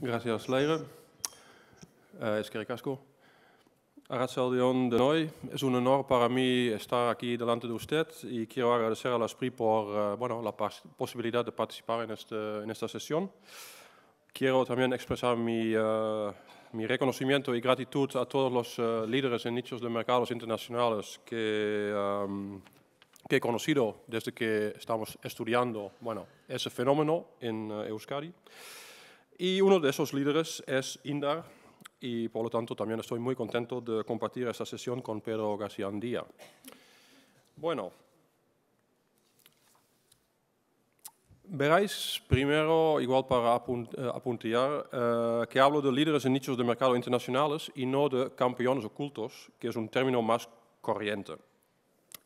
Gracias, Leire. Eh, es que ricasco. de Noy. Es un honor para mí estar aquí delante de usted y quiero agradecer a la SPRI por eh, bueno, la posibilidad de participar en, este, en, esta sesión. Quiero también expresar mi, eh, mi reconocimiento y gratitud a todos los líderes en nichos de mercados internacionales que, em, que he conocido desde que estamos estudiando bueno, ese fenómeno en Euskadi. Y uno de esos líderes es Indar, y por lo tanto también estoy muy contento de compartir esta sesión con Pedro García Andía. Bueno, veréis primero, igual para eh, apuntear, eh, que hablo de líderes en nichos de mercado internacionales y no de campeones ocultos, que es un término más corriente.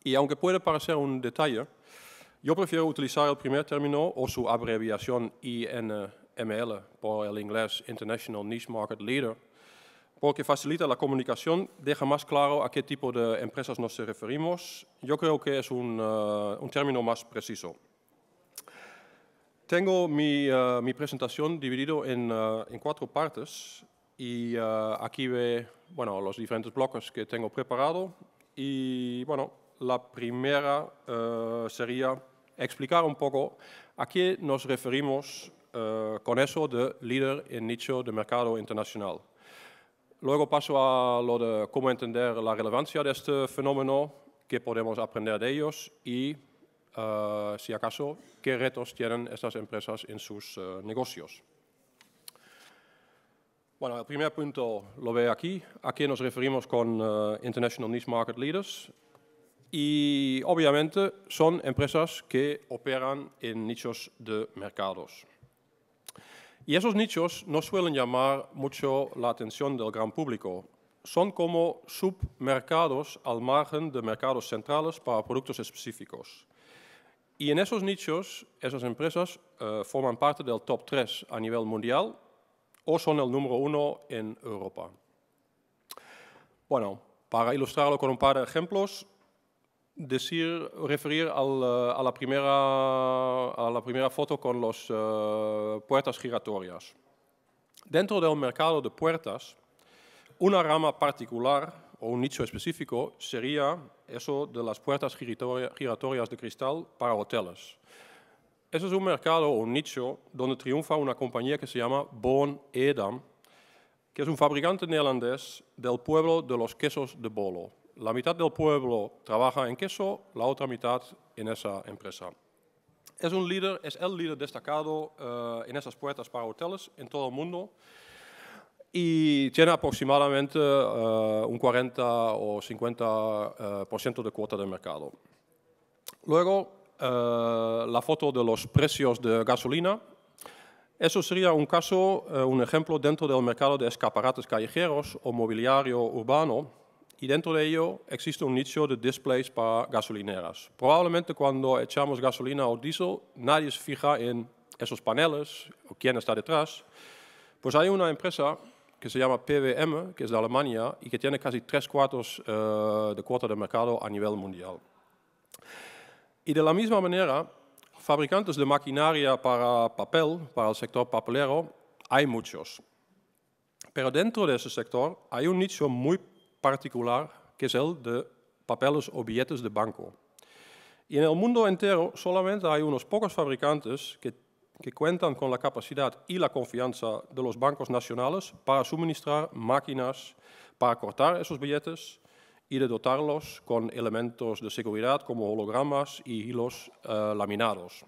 Y aunque puede parecer un detalle, yo prefiero utilizar el primer término o su abreviación I.N. E por el inglés International Niche Market Leader, porque facilita la comunicación, deja más claro a qué tipo de empresas nos referimos. Yo creo que es un, uh, término más preciso. Tengo mi, uh, presentación dividido en, uh, en, cuatro partes y aquí ve bueno, los diferentes bloques que tengo preparado y bueno, la primera sería explicar un poco a qué nos referimos eh, con eso de líder en nicho de mercado internacional. Luego paso a lo de cómo entender la relevancia de este fenómeno, qué podemos aprender de ellos y, eh, si acaso, qué retos tienen estas empresas en sus eh, negocios. Bueno, el primer punto lo ve aquí. ¿A nos referimos con International Niche Market Leaders? y obviamente son empresas que operan en nichos de mercados. Y esos nichos no suelen llamar mucho la atención del gran público. Son como submercados al margen de mercados centrales para productos específicos. Y en esos nichos, esas empresas eh, forman parte del top 3 a nivel mundial o son el número uno en Europa. Bueno, para ilustrarlo con un par de ejemplos, decir, referir eh, a, la primera, a la primera foto con las eh, puertas giratorias. Dentro del mercado de puertas, una rama particular o un nicho específico sería eso de las puertas giratorias de cristal para hoteles. Ese es un mercado o un nicho donde triunfa una compañía que se llama Born Edam, que es un fabricante neerlandés del pueblo de los quesos de Bolo la mitad del pueblo trabaja en queso, la otra mitad en esa empresa. Es un líder, es el líder destacado eh, en esas puertas para hoteles en todo el mundo y tiene aproximadamente eh, un 40 o 50% eh, ciento de cuota de mercado. Luego, la foto de los precios de gasolina. Eso sería un caso, un ejemplo dentro del mercado de escaparates callejeros o mobiliario urbano y dentro de ello existe un nicho de displays para gasolineras. Probablemente cuando echamos gasolina o diésel, nadie se fija en esos paneles o quién está detrás. Pues hay una empresa que se llama PWM, que es de Alemania y que tiene casi tres cuartos eh, de cuota de mercado a nivel mundial. Y de la misma manera, fabricantes de maquinaria para papel, para el sector papelero, hay muchos. Pero dentro de ese sector hay un nicho muy particular, que es el de papeles o billetes de banco. Y en el mundo entero solamente hay unos pocos fabricantes que, cuentan con la capacidad y la confianza de los bancos nacionales para suministrar máquinas para cortar esos billetes y de dotarlos con elementos de seguridad como hologramas y hilos eh, laminados.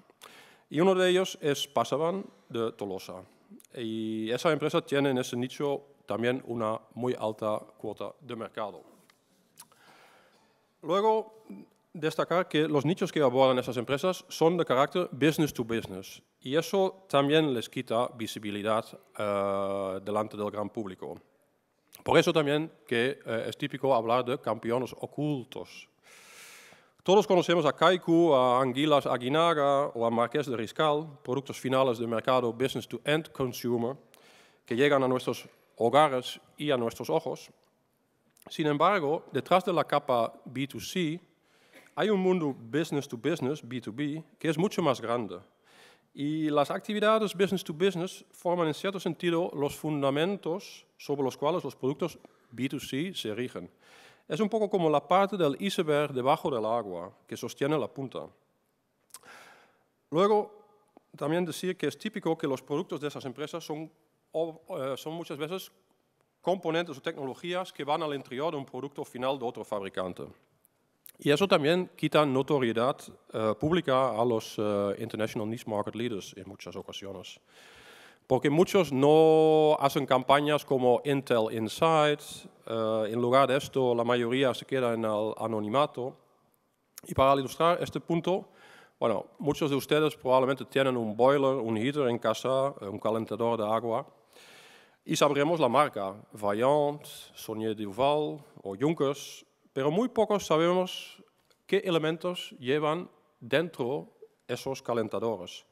Y uno de ellos es Pasaban de Tolosa. Y esa empresa tiene en ese nicho también una muy alta cuota de mercado. Luego, destacar que los nichos que abordan esas empresas son de carácter business to business y eso también les quita visibilidad eh, delante del gran público. Por eso también que eh, es típico hablar de campeones ocultos. Todos conocemos a Kaiku, a Anguilas Aguinaga o a Marqués de Riscal, productos finales de mercado business to end consumer, que llegan a nuestros hogares y a nuestros ojos. Sin embargo, detrás de la capa B2C hay un mundo business to business, B2B, que es mucho más grande. Y las actividades business to business forman en cierto sentido los fundamentos sobre los cuales los productos B2C se rigen. Es un poco como la parte del iceberg debajo del agua que sostiene la punta. Luego, también decir que es típico que los productos de esas empresas son o, eh, son muchas veces componentes o tecnologías que van al interior de un producto final de otro fabricante. Y eso también quita notoriedad eh, pública a los eh, International Niche Market Leaders en muchas ocasiones. Porque muchos no hacen campañas como Intel Inside, en lugar de esto la mayoría se queda en el anonimato. Y para ilustrar este punto, bueno, muchos de ustedes probablemente tienen un boiler, un heater en casa, un calentador de agua, y sabremos la marca, Vaillant, Sonier Duval o Junkers, pero muy pocos sabemos qué elementos llevan dentro esos calentadores.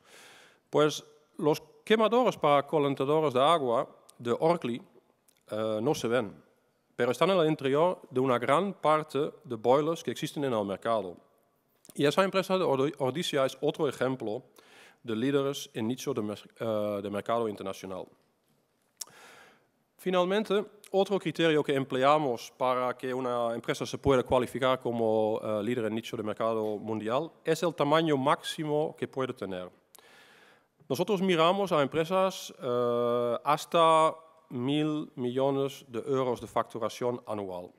Pues los quemadores para calentadores de agua de Orkley eh, no se ven, pero están en el interior de una gran parte de boilers que existen en el mercado. Y esa empresa de Ordizia es otro ejemplo de líderes en nicho de eh, mercado internacional. Finalmente, otro criterio que empleamos para que una empresa se pueda cualificar como eh, líder en nicho de mercado mundial es el tamaño máximo que puede tener. Nosotros miramos a empresas eh, hasta mil millones de euros de facturación anual,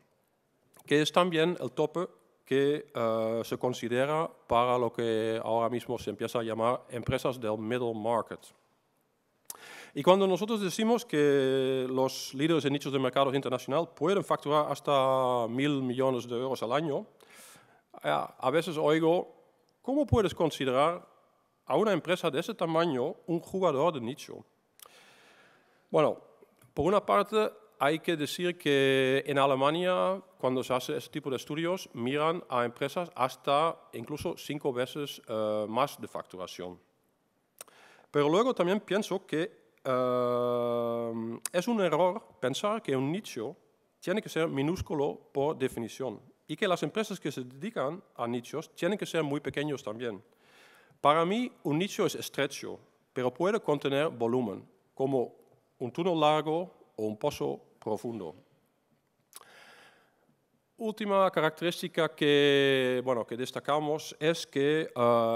que es también el tope que eh, se considera para lo que ahora mismo se empieza a llamar empresas del middle market. Y cuando nosotros decimos que los líderes en nichos de mercado internacional pueden facturar hasta mil millones de euros al año, eh, a veces oigo, ¿cómo puedes considerar a una empresa de ese tamaño un jugador de nicho? Bueno, por una parte hay que decir que en Alemania, cuando se hace este tipo de estudios, miran a empresas hasta incluso cinco veces eh, más de facturación. Pero luego también pienso que Ehm, es un error pensar que un nicho tiene que ser minúsculo por definición y que las empresas que se dedican a nichos tienen que ser muy pequeños también. Para mí, un nicho es estrecho, pero puede contener volumen, como un túnel largo o un pozo profundo. Última característica que, bueno, que destacamos es que, eh,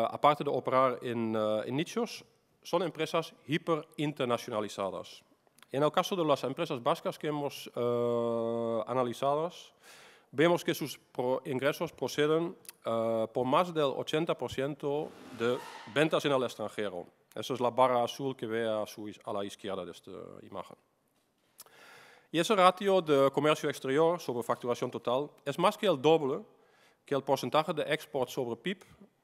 aparte de operar en eh, nichos, son empresas hiperinternacionalizadas. En el caso de las empresas vascas que hemos eh, analizado, vemos que sus ingresos proceden eh, por más del 80% de ventas en el extranjero. Esa es la barra azul que ve a, su, a la izquierda de esta imagen. Y ese ratio de comercio exterior sobre facturación total es más que el doble que el porcentaje de export sobre PIB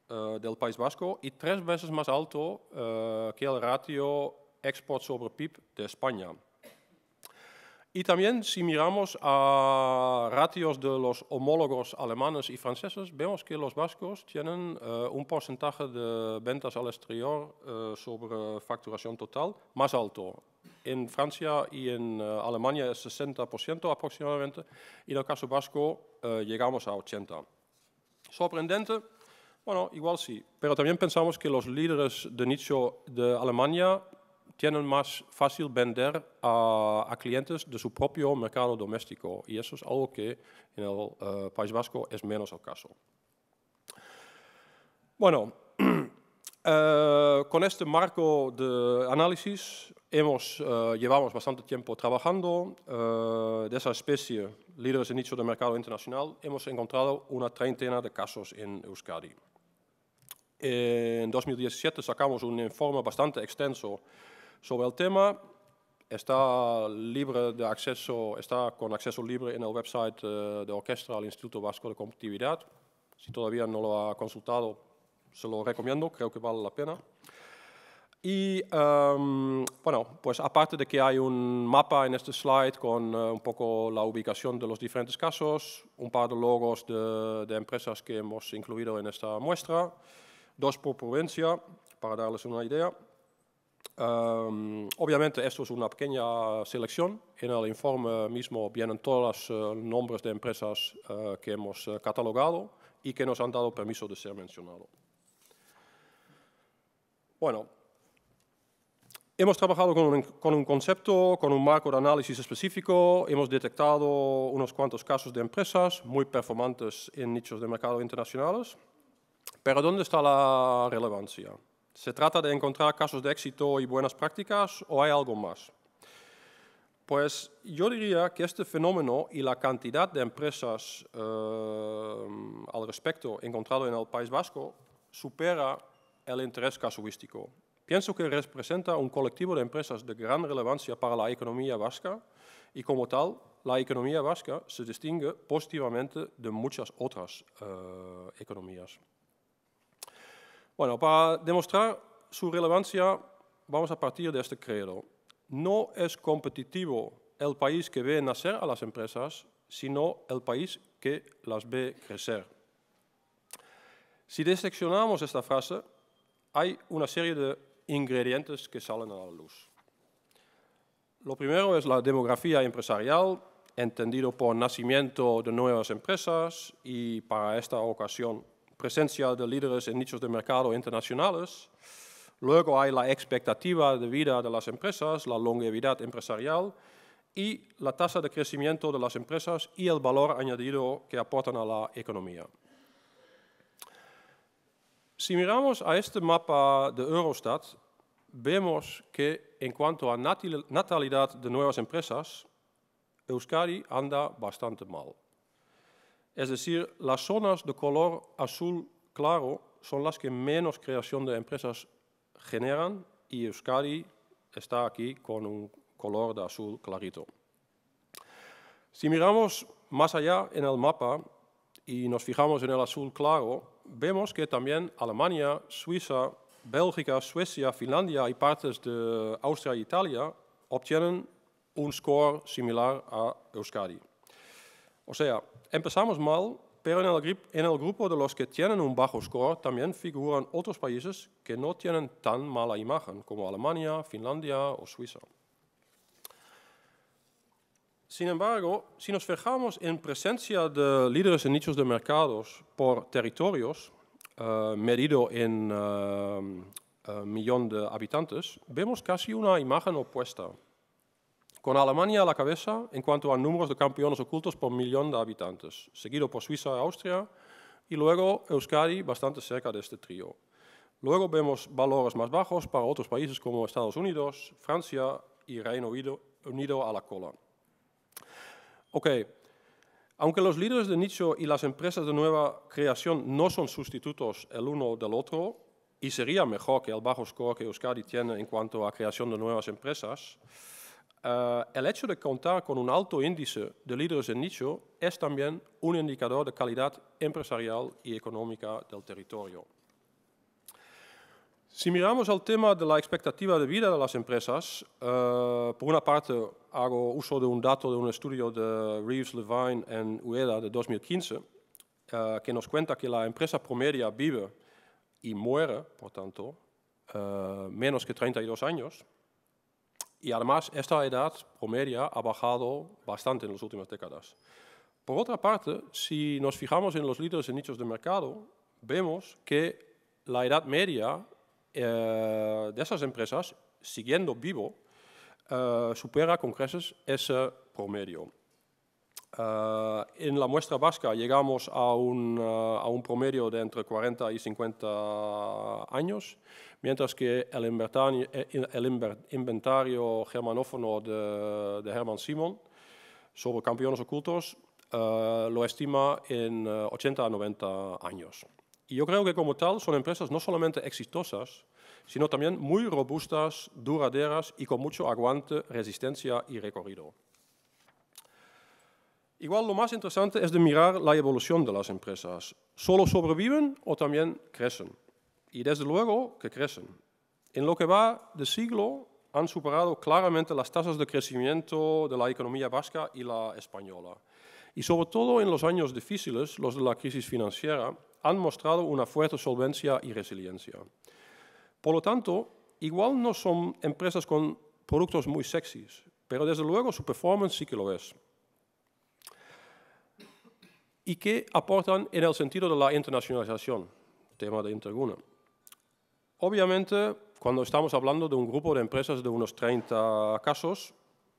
eh, del País Vasco y tres veces más alto eh, que el ratio export sobre PIB de España. Y también si miramos a ratios de los homólogos alemanes y franceses, vemos que los vascos tienen eh, un porcentaje de ventas al exterior sobre facturación total más alto. En Francia y en Alemania es 60% aproximadamente, y en el caso vasco llegamos a 80%. Sorprendente bueno, igual sí, pero también pensamos que los líderes de nicho de Alemania tienen más fácil vender a, clientes de su propio mercado doméstico y eso es algo que en el eh, País Vasco es menos el caso. Bueno, eh, con este marco de análisis hemos, eh, llevamos bastante tiempo trabajando de esa especie, líderes de nicho de mercado internacional, hemos encontrado una treintena de casos en Euskadi. En 2017 sacamos un informe bastante extenso sobre el tema. Está, libre de acceso, está con acceso libre en el website eh, de Orquestra al Instituto Vasco de Competitividad. Si todavía no lo ha consultado, se lo recomiendo, creo que vale la pena. Y em, bueno, pues aparte de que hay un mapa en este slide con eh, un poco la ubicación de los diferentes casos, un par de logos de empresas que hemos incluido en esta muestra, dos por provincia, para darles una idea. Em, obviamente esto es una pequeña selección. En el informe mismo vienen todos los eh, nombres de empresas eh, que hemos eh, catalogado y que nos han dado permiso de ser mencionado. Bueno, hemos trabajado con un concepto, con un marco de análisis específico, hemos detectado unos cuantos casos de empresas muy performantes en nichos de mercado internacionales pero ¿dónde está la relevancia? ¿Se trata de encontrar casos de éxito y buenas prácticas o hay algo más? Pues yo diría que este fenómeno y la cantidad de empresas eh, al respecto encontrado en el País Vasco supera el interés casuístico. Pienso que representa un colectivo de empresas de gran relevancia para la economía vasca y como tal, la economía vasca se distingue positivamente de muchas otras eh, economías. Bueno, para demostrar su relevancia, vamos a partir de este credo. No es competitivo el país que ve nacer a las empresas, sino el país que las ve crecer. Si diseccionamos esta frase, hay una serie de ingredientes que salen a la luz. Lo primero es la demografía empresarial, entendido por nacimiento de nuevas empresas y para esta ocasión presencia de líderes en nichos de mercado internacionales. Luego hay la expectativa de vida de las empresas, la longevidad empresarial y la tasa de crecimiento de las empresas y el valor añadido que aportan a la economía. Si miramos a este mapa de Eurostat, vemos que en cuanto a natalidad de nuevas empresas, Euskadi anda bastante mal. Es decir, las zonas de color azul claro son las que menos creación de empresas generan y Euskadi está aquí con un color de azul clarito. Si miramos más allá en el mapa y nos fijamos en el azul claro, vemos que también Alemania, Suiza, Bélgica, Suecia, Finlandia y partes de Austria e Italia obtienen un score similar a Euskadi. O sea, empezamos mal, pero en el, grupo de los que tienen un bajo score también figuran otros países que no tienen tan mala imagen, como Alemania, Finlandia o Suiza. Sin embargo, si nos fijamos en presencia de líderes en nichos de mercados por territorios, eh, medido en un eh, eh, millón de habitantes, vemos casi una imagen opuesta con Alemania a la cabeza en cuanto a números de campeones ocultos por millón de habitantes, seguido por Suiza y Austria, y luego Euskadi bastante cerca de este trío. Luego vemos valores más bajos para otros países como Estados Unidos, Francia y Reino Unido a la cola. Ok, aunque los líderes de nicho y las empresas de nueva creación no son sustitutos el uno del otro, y sería mejor que el bajo score que Euskadi tiene en cuanto a creación de nuevas empresas, eh, el hecho de contar con un alto índice de líderes en nicho es también un indicador de calidad empresarial y económica del territorio. Si miramos al tema de la expectativa de vida de las empresas, eh, por una parte hago uso de un dato de un estudio de Reeves, Levine en Ueda de 2015, eh, que nos cuenta que la empresa promedia vive y muere, por tanto, menos que 32 años, y además, esta edad promedia ha bajado bastante en las últimas décadas. Por otra parte, si nos fijamos en los líderes en nichos de mercado, vemos que la edad media eh, de esas empresas, siguiendo vivo, eh, supera con creces ese promedio. Eh, en la muestra vasca llegamos a un, eh, promedio de entre 40 y 50 años, mientras que el inventario, eh, germanófono de, de Simon sobre campeones ocultos lo estima en 80 a 90 años. Y yo creo que como tal son empresas no solamente exitosas, sino también muy robustas, duraderas y con mucho aguante, resistencia y recorrido. Igual lo más interesante es de mirar la evolución de las empresas. Solo sobreviven o también crecen. Y desde luego que crecen. En lo que va de siglo han superado claramente las tasas de crecimiento de la economía vasca y la española. Y sobre todo en los años difíciles, los de la crisis financiera, han mostrado una fuerte solvencia y resiliencia. Por lo tanto, igual no son empresas con productos muy sexys, pero desde luego su performance sí que lo es y qué aportan en el sentido de la internacionalización, tema de Interguna. Obviamente, cuando estamos hablando de un grupo de empresas de unos 30 casos,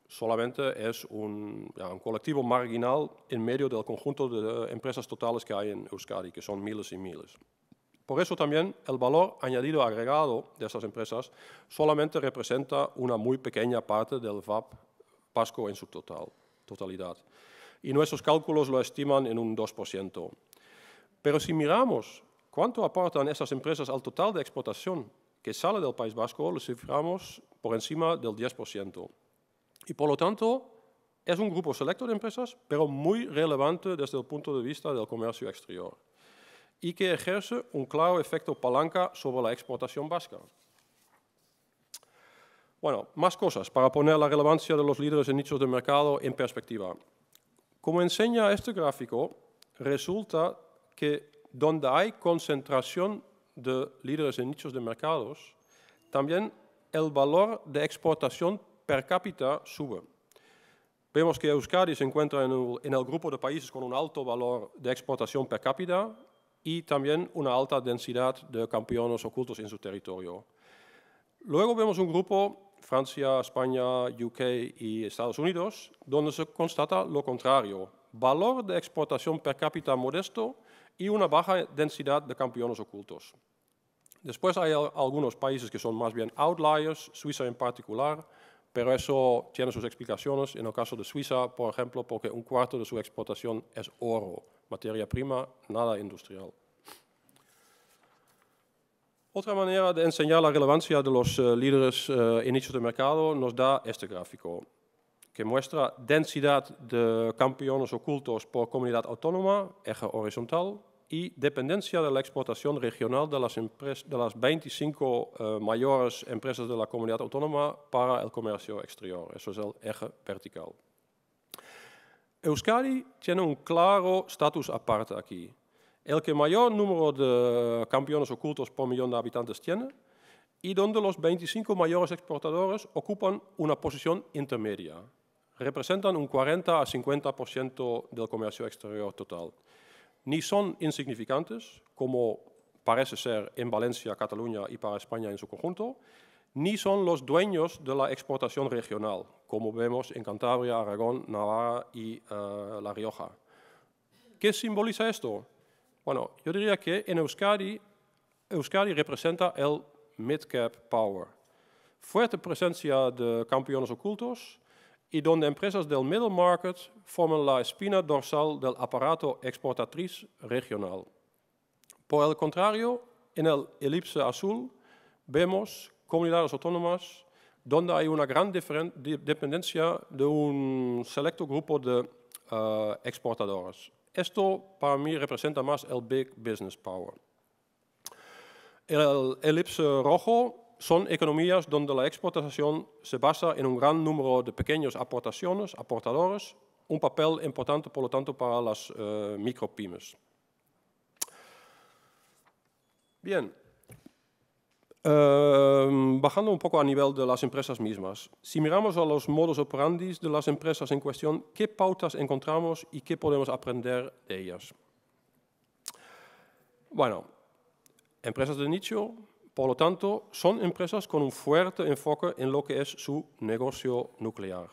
solamente es un, colectivo marginal en medio del conjunto de empresas totales que hay en Euskadi, que son miles y miles. Por eso también el valor añadido agregado de esas empresas solamente representa una muy pequeña parte del VAP PASCO en su totalidad y nuestros cálculos lo estiman en un 2%. Pero si miramos cuánto aportan estas empresas al total de exportación que sale del País Vasco, lo ciframos por encima del 10%. Y por lo tanto, es un grupo selecto de empresas, pero muy relevante desde el punto de vista del comercio exterior y que ejerce un claro efecto palanca sobre la exportación vasca. Bueno, más cosas para poner la relevancia de los líderes en nichos de mercado en perspectiva. Como enseña este gráfico, resulta que donde hay concentración de líderes en nichos de mercados, también el valor de exportación per cápita sube. Vemos que Euskadi se encuentra en el, grupo de países con un alto valor de exportación per cápita y también una alta densidad de campeones ocultos en su territorio. Luego vemos un grupo Francia, España, UK y Estados Unidos, donde se constata lo contrario, valor de exportación per cápita modesto y una baja densidad de campeones ocultos. Después hay algunos países que son más bien outliers, Suiza en particular, pero eso tiene sus explicaciones. En el caso de Suiza, por ejemplo, porque un cuarto de su exportación es oro, materia prima, nada industrial. Otra manera de enseñar la relevancia de los eh, líderes uh, eh, inicios de mercado nos da este gráfico, que muestra densidad de campeones ocultos por comunidad autónoma, eje horizontal, y dependencia de la exportación regional de las, 25 eh, mayores empresas de la comunidad autónoma para el comercio exterior. Eso es el eje vertical. Euskadi tiene un claro status aparte aquí. El que mayor número de campeones ocultos por millón de habitantes tiene y donde los 25 mayores exportadores ocupan una posición intermedia. Representan un 40 a 50% del comercio exterior total. Ni son insignificantes, como parece ser en Valencia, Cataluña y para España en su conjunto, ni son los dueños de la exportación regional, como vemos en Cantabria, Aragón, Navarra y eh, La Rioja. ¿Qué simboliza esto? Bueno, yo diría que en Euskadi, Euskadi representa el mid-cap power. Fuerte presencia de campeones ocultos y donde empresas del middle market forman la espina dorsal del aparato exportatriz regional. Por el contrario, en el elipse azul vemos comunidades autónomas donde hay una gran dependencia de un selecto grupo de eh, exportadores. Esto para mí representa más el big business power. El elipse rojo son economías donde la exportación se basa en un gran número de pequeños aportaciones, aportadores, un papel importante, por lo tanto, para las micro eh, micropymes. Bien, Ehm, bajando un poco a nivel de las empresas mismas, si miramos a los modos operandi de las empresas en cuestión, ¿qué pautas encontramos y qué podemos aprender de ellas? Bueno, empresas de nicho, por lo tanto, son empresas con un fuerte enfoque en lo que es su negocio nuclear.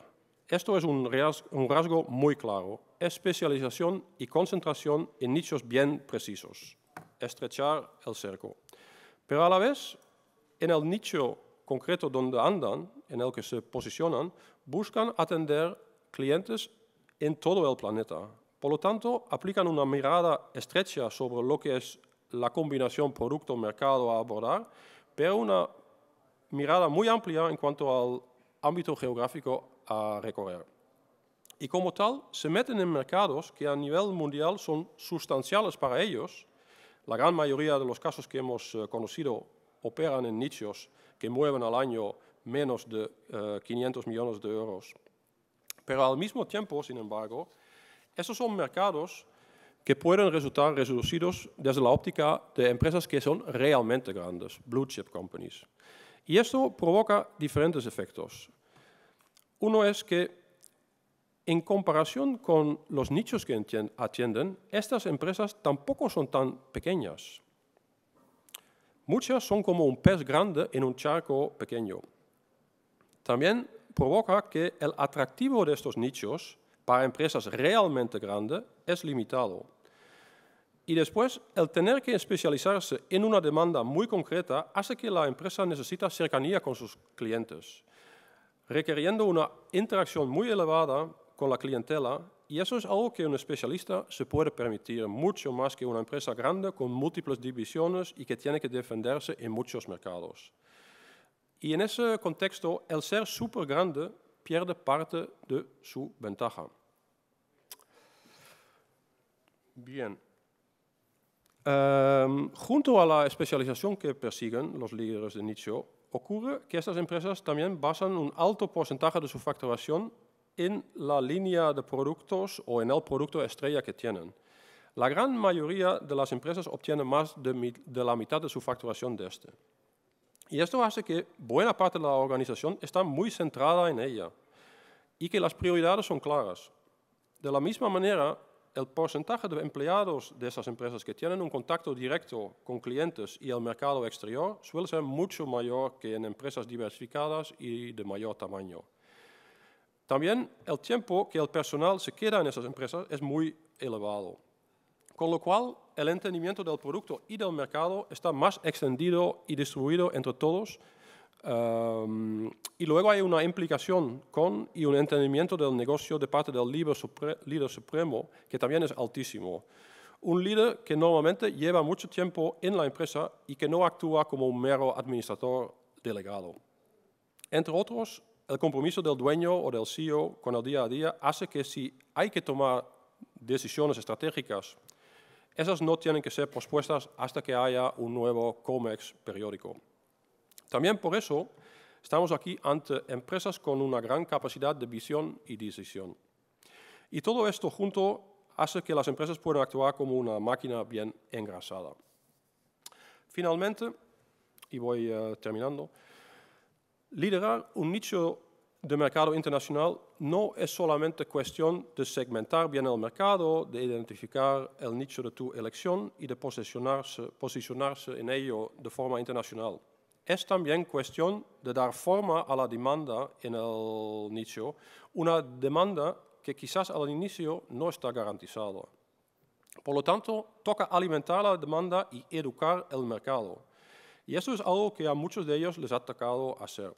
Esto es un rasgo, muy claro, especialización y concentración en nichos bien precisos, estrechar el cerco. Pero a la vez, en el nicho concreto donde andan, en el que se posicionan, buscan atender clientes en todo el planeta. Por lo tanto, aplican una mirada estrecha sobre lo que es la combinación producto-mercado a abordar, pero una mirada muy amplia en cuanto al ámbito geográfico a recorrer. Y como tal, se meten en mercados que a nivel mundial son sustanciales para ellos. La gran mayoría de los casos que hemos eh, conocido operan en nichos que mueven al año menos de 500 eh, millones de euros. Pero al mismo tiempo, sin embargo, esos son mercados que pueden resultar reducidos desde la óptica de empresas que son realmente grandes, blue chip companies. Y esto provoca diferentes efectos. Uno es que, en comparación con los nichos que atienden, estas empresas tampoco son tan pequeñas. Muchas son como un pez grande en un charco pequeño. También provoca que el atractivo de estos nichos para empresas realmente grandes es limitado. Y después, el tener que especializarse en una demanda muy concreta hace que la empresa necesita cercanía con sus clientes, requiriendo una interacción muy elevada con la clientela y eso es algo que un especialista se puede permitir mucho más que una empresa grande con múltiples divisiones y que tiene que defenderse en muchos mercados. Y en ese contexto, el ser súper grande pierde parte de su ventaja. Bien. Em, junto a la especialización que persiguen los líderes de nicho, ocurre que estas empresas también basan un alto porcentaje de su facturación en la línea de productos o en el producto estrella que tienen. La gran mayoría de las empresas obtienen más de, la mitad de su facturación de este. Y esto hace que buena parte de la organización está muy centrada en ella y que las prioridades son claras. De la misma manera, el porcentaje de empleados de esas empresas que tienen un contacto directo con clientes y el mercado exterior suele ser mucho mayor que en empresas diversificadas y de mayor tamaño. También el tiempo que el personal se queda en esas empresas es muy elevado, con lo cual el entendimiento del producto y del mercado está más extendido y distribuido entre todos eh, y luego hay una implicación con y un entendimiento del negocio de parte del líder, líder, supremo, que también es altísimo. Un líder que normalmente lleva mucho tiempo en la empresa y que no actúa como un mero administrador delegado. Entre otros, el compromiso del dueño o del CEO con el día a día hace que si hay que tomar decisiones estratégicas, esas no tienen que ser pospuestas hasta que haya un nuevo COMEX periódico. También por eso estamos aquí ante empresas con una gran capacidad de visión y decisión. Y todo esto junto hace que las empresas puedan actuar como una máquina bien engrasada. Finalmente, y voy eh, terminando, liderar un nicho de mercado internacional no es solamente cuestión de segmentar bien el mercado, de identificar el nicho de tu elección y de posicionarse, en ello de forma internacional. Es también cuestión de dar forma a la demanda en el nicho, una demanda que quizás al inicio no está garantizada. Por lo tanto, toca alimentar la demanda y educar el mercado. Y eso es algo que a muchos de ellos les ha tocado hacer.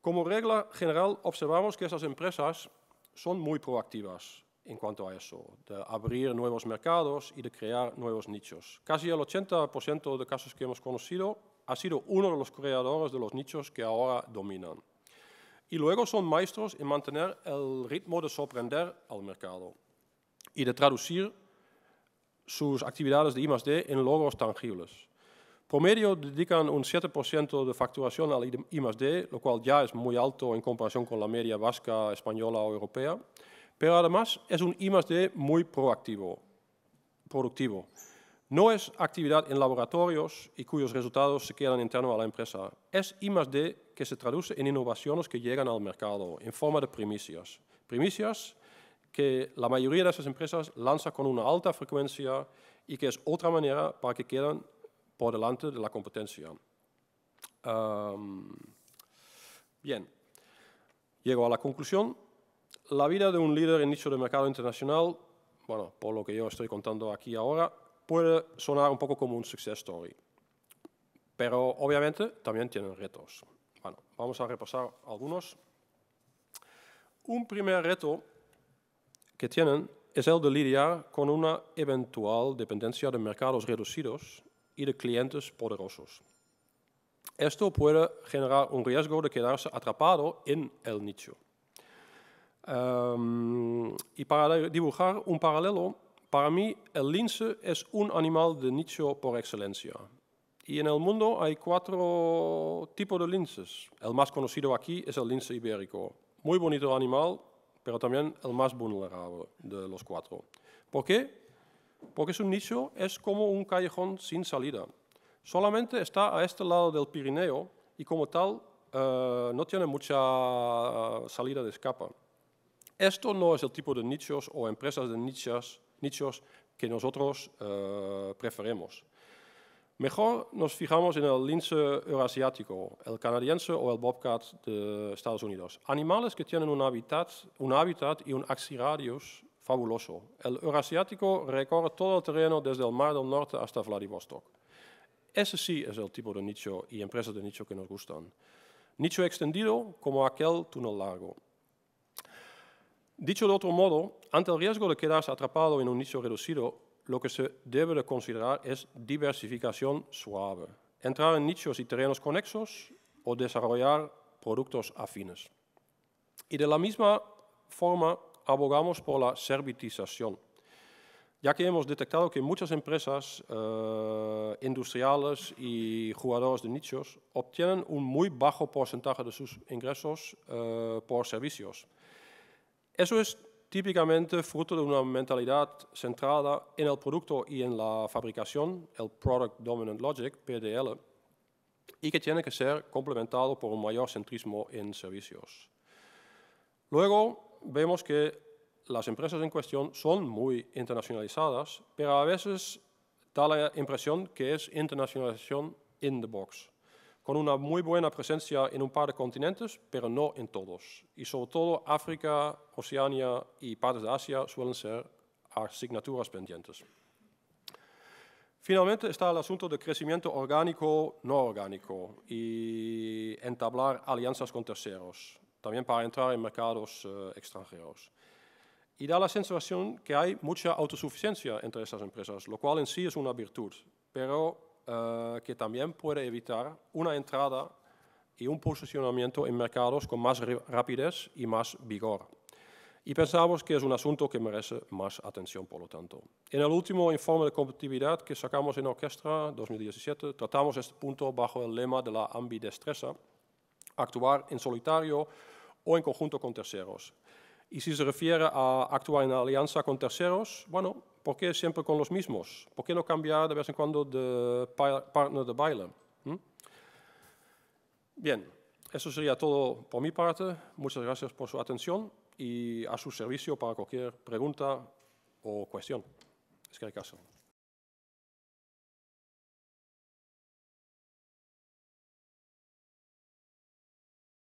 Como regla general, observamos que esas empresas son muy proactivas en cuanto a eso, de abrir nuevos mercados y de crear nuevos nichos. Casi el 80% de casos que hemos conocido ha sido uno de los creadores de los nichos que ahora dominan. Y luego son maestros en mantener el ritmo de sorprender al mercado y de traducir sus actividades de I+.D. en logros tangibles promedio dedican un 7% de facturación al I+D, lo cual ya es muy alto en comparación con la media vasca, española o europea, pero además es un I+D muy proactivo, productivo. No es actividad en laboratorios y cuyos resultados se quedan internos a la empresa. Es I+D que se traduce en innovaciones que llegan al mercado en forma de primicias. Primicias que la mayoría de esas empresas lanza con una alta frecuencia y que es otra manera para que quedan por delante de la competencia. bien, llego a la conclusión. La vida de un líder en nicho de mercado internacional, bueno, por lo que yo estoy contando aquí ahora, puede sonar un poco como un success story. Pero obviamente también tienen retos. Bueno, vamos a repasar algunos. Un primer reto que tienen es el de lidiar con una eventual dependencia de mercados reducidos y de clientes poderosos. Esto puede generar un riesgo de quedarse atrapado en el nicho. Em, y para dibujar un paralelo, para mí el lince es un animal de nicho por excelencia. Y en el mundo hay cuatro tipos de linces. El más conocido aquí es el lince ibérico. Muy bonito animal, pero también el más vulnerable de los cuatro. ¿Por qué? porque su nicho es como un callejón sin salida. Solamente está a este lado del Pirineo y como tal eh, no tiene mucha eh, salida de escapa. Esto no es el tipo de nichos o empresas de nichos, nichos que nosotros eh, preferimos. Mejor nos fijamos en el lince eurasiático, el canadiense o el bobcat de Estados Unidos. Animales que tienen un hábitat, un hábitat y un axiradius fabuloso. El Eurasiático recorre todo el terreno desde el Mar del Norte hasta Vladivostok. Ese sí es el tipo de nicho y empresas de nicho que nos gustan. Nicho extendido como aquel túnel largo. Dicho de otro modo, ante el riesgo de quedarse atrapado en un nicho reducido, lo que se debe de considerar es diversificación suave. Entrar en nichos y terrenos conexos o desarrollar productos afines. Y de la misma forma abogamos por la servitización, ya que hemos detectado que muchas empresas eh, industriales y jugadores de nichos obtienen un muy bajo porcentaje de sus ingresos eh, por servicios. Eso es típicamente fruto de una mentalidad centrada en el producto y en la fabricación, el Product Dominant Logic, PDL, y que tiene que ser complementado por un mayor centrismo en servicios. Luego, vemos que las empresas en cuestión son muy internacionalizadas, pero a veces da la impresión que es internacionalización in the box, con una muy buena presencia en un par de continentes, pero no en todos. Y sobre todo África, Oceania y partes de Asia suelen ser asignaturas pendientes. Finalmente está el asunto de crecimiento orgánico, no orgánico y entablar alianzas con terceros también para entrar en mercados eh, extranjeros. Y da la sensación que hay mucha autosuficiencia entre estas empresas, lo cual en sí es una virtud, pero eh, que también puede evitar una entrada y un posicionamiento en mercados con más rapidez y más vigor. Y pensamos que es un asunto que merece más atención, por lo tanto. En el último informe de competitividad que sacamos en Orquestra 2017, tratamos este punto bajo el lema de la ambidestreza, actuar en solitario o en conjunto con terceros. Y si se refiere a actuar en alianza con terceros, bueno, ¿por qué siempre con los mismos? ¿Por qué no cambiar de vez en cuando de partner de baile? ¿Mm? Bien, eso sería todo por mi parte. Muchas gracias por su atención y a su servicio para cualquier pregunta o cuestión. Es